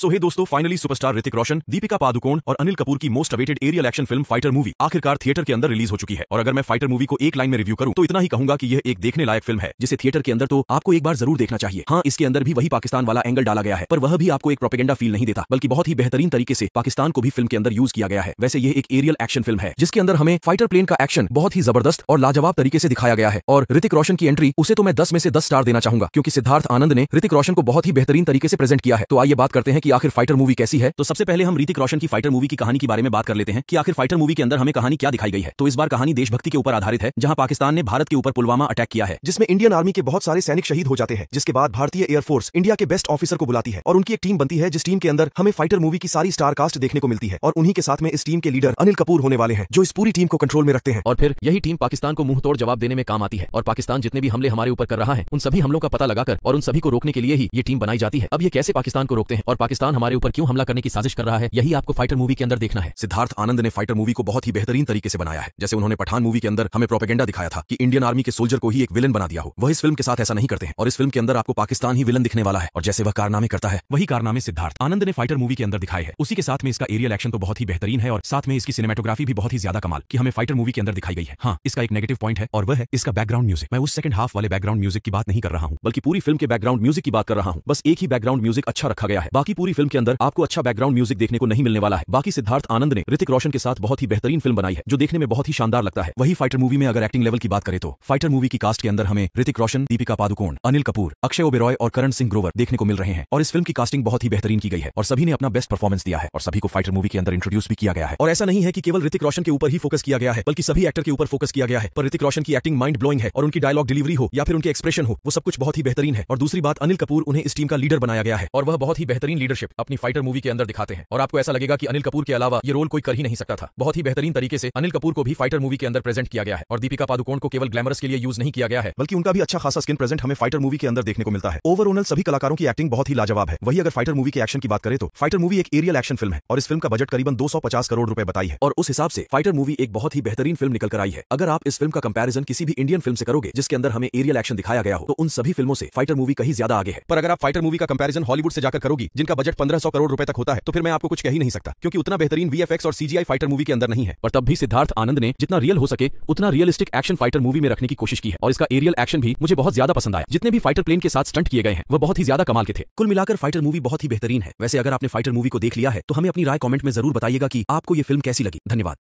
सो hey दोस्तों finally superstar Hrithik Roshan Deepika Padukone और अनिल कपूर की most awaited aerial action film Fighter movie आखिरकार थिएटर के अंदर रिलीज हो चुकी है और अगर मैं फाइटर मूवी को एक लाइन में रिव्यू करूं तो इतना ही कहूंगा कि यह एक देखने लायक फिल्म है जिसे थिएटर के अंदर तो आपको एक बार जरूर देखना चाहिए हाँ इसके अंदर भी वही पाकिस्तान वाला एंगल डाला गया है पर वह भी आपको एक प्रोपेगेंडा फील नहीं देता बल्कि बहुत ही बेहतरीन तरीके से पाकिस्तान को भी फिल्म के अंदर यूज किया गया है वैसे यह एक एरियल एक्शन फिल्म है जिसके अंदर हमें फाइटर प्लेन का एक्शन बहुत ही जबरदस्त और लाजवाब तरीके से दिखाया गया है और ऋतिक रोशन की एंट्री उसे तो मैं दस में से दस स्टार देना चाहूंगा क्योंकि सिद्धार्थ आनंद ने ऋतिक रोशन को बहुत ही बेहतरीन तरीके से प्रेजेंट किया है तो आइए बात करते हैं कि आखिर फाइटर मूवी कैसी है तो सबसे पहले हम ऋतिक रोशन की फाइटर मूवी की कहानी के बारे में बात कर लेते हैं कि आखिर फाइटर मूवी के अंदर हमें कहानी क्या दिखाई गई है तो इस बार कहानी देशभक्ति के ऊपर आधारित है जहां पाकिस्तान ने भारत के ऊपर पुलवामा अटैक किया है जिसमें इंडियन आर्मी के बहुत सारे सैनिक शहीद हो जाते हैं जिसके बाद भारतीय एयरफोर्स इंडिया के बेस्ट ऑफिसर को बुलाती है और उनकी एक टीम बनती है जिस टीम के अंदर हमें फाइटर मूवी की सारी स्टार कास्ट देखने को मिलती है और उन्हीं के साथ में इस टीम के लीडर अनिल कपूर होने वाले हैं जो इस पूरी टीम को कंट्रोल में रखते हैं और फिर यही टीम पाकिस्तान को मुंह तोड़ जवाब देने में काम आती है और पाकिस्तान जितने भी हमले हमारे ऊपर कर रहा है उन सभी हमलों का पता लगाकर और उन सभी को रोकने के लिए ही ये टीम बनाई जाती है अब ये कैसे पाकिस्तान को रोकते हैं और पाकिस्तान पाकिस्तान हमारे ऊपर क्यों हमला करने की साजिश कर रहा है यही आपको फाइटर मूवी के अंदर देखना है सिद्धार्थ आनंद ने फाइटर मूवी को बहुत ही बेहतरीन तरीके से बनाया है जैसे उन्होंने पठान मूवी के अंदर हमें प्रोपेगेंडा दिखाया था कि इंडियन आर्मी के सोल्जर को ही एक विलन बना दिया हो वह इस फिल्म के साथ ऐसा नहीं करते हैं और इस फिल्म के अंदर आपको पाकिस्तान ही विलन दिखने वाला है और जैसे वह कारनामे करता है वही कारनामे सिद्धार्थ आनंद ने फाइटर मूवी के अंदर दिखाई है उसी के साथ में इसका एरियल एक्शन तो बहुत ही बेहतरीन है और साथ में इसकी सिनेमाटोग्राफी भी बहुत ही ज्यादा कमाल की हमें फाइटर मूवी के अंदर दिखाई गई है हाँ इसका एक नेगेटिव पॉइंट है और वह है इसका बैकग्राउंड म्यूजिक मैं उस सेकंड हाफ वाले बैकग्राउंड म्यूजिक की बात नहीं कर रहा हूँ बल्कि पूरी फिल्म के बैकग्राउंड म्यूजिक की बात कर रहा हूँ बस एक ही बैकग्राउंड म्यूजिक अच्छा रखा गया है बाकी पूरी फिल्म के अंदर आपको अच्छा बैकग्राउंड म्यूजिक देखने को नहीं मिलने वाला है बाकी सिद्धार्थ आनंद ने ऋतिक रोशन के साथ बहुत ही बेहतरीन फिल्म बनाई है जो देखने में बहुत ही शानदार लगता है वही फाइटर मूवी में अगर एक्टिंग लेवल की बात करें तो फाइटर मूवी की कास्ट के अंदर हमें ऋतिक रोशन दीपिका पादुकोण अनिल कपूर अक्षय ओबेरॉय और करण सिंह ग्रोवर देखने को मिल रहे हैं और इस फिल्म की कास्टिंग बहुत ही बेहतरीन की गई है और सभी ने अपना बेस्ट परफॉर्मेंस दिया है और सभी को फाइटर मूवी के अंदर इंट्रोड्यूस भी किया गया है और ऐसा नहीं है कि केवल ऋतिक रोशन के ऊपर ही फोकस किया गया है बल्कि सभी एक्टर के ऊपर फोकस किया गया है पर ऋतिक रोशन की एक्टिंग माइंड ब्लोइंग है और उनकी डायलॉग डिलीवरी हो या फिर उनके एक्सप्रेशन हो वो सब कुछ बहुत ही बेहतरीन है और दूसरी बात अनिल कपूर उन्हें इस टीम का लीडर बनाया गया है और वह बहुत ही बेहतरीन लीडरशिप अपनी फाइटर मूवी के अंदर दिखाते हैं और आपको ऐसा लगेगा कि अनिल कपूर के अलावा ये रोल कोई कर ही नहीं सकता था बहुत ही बेहतरीन तरीके से अनिल कपूर को भी फाइटर मूवी के अंदर प्रेजेंट किया गया है और दीपिका पादुकोण को केवल ग्लैमरस के लिए यूज नहीं किया गया है बल्कि उनका भी अच्छा खासा स्किन प्रेजेंट हमें फाइटर मूवी के अंदर देखने को मिलता है ओवरऑल सभी कलाकारों की एक्टिंग बहुत ही लाजवाब है वही अगर फाइटर मूवी के एक्शन की बात करें तो फाइटर मूवी एक एरियल एक्शन फिल्म है और इस फिल्म का बजट करीबन दो करोड़ रुपए बताई है और उस हिसाब से फाइटर मूवी एक बहुत ही बेहतरीन फिल्म निकल कर आई है अगर आप इस फिल्म का कंपेरिजन किसी भी इंडियन फिल्म से करोगे जिसके अंदर हमें एरियल एक्शन दिखाया गया हो तो उन सभी फिल्मों से फाइटर मूवी कहीं ज्यादा आगे है पर अगर आप फाइटर मूवी का कंपेरिजन हॉलीवुड से जाकर करोगी जिनका बजट पंद्रह सौ करोड़ रुपए तक होता है तो फिर मैं आपको कुछ कह ही नहीं सकता क्योंकि उतना बेहतरीन वीएफएक्स और सीजीआई फाइटर मूवी के अंदर नहीं है पर तब भी सिद्धार्थ आनंद ने जितना रियल हो सके उतना रियलिस्टिक एक्शन फाइटर मूवी में रखने की कोशिश की है और इसका एरियल एक्शन भी मुझे बहुत ज्यादा पसंद आया जितने भी फाइटर प्लेन के साथ स्टंट किए गए हैं वो बहुत ही ज्यादा कमाल के थे कुल मिलाकर फाइटर मूवी बहुत ही बेहतरीन है वैसे अगर आपने फाइटर मूवी को देख लिया है तो हमें अपनी राय कॉमेंट में जरूर बताइएगा की आपको ये फिल्म कैसी लगी धन्यवाद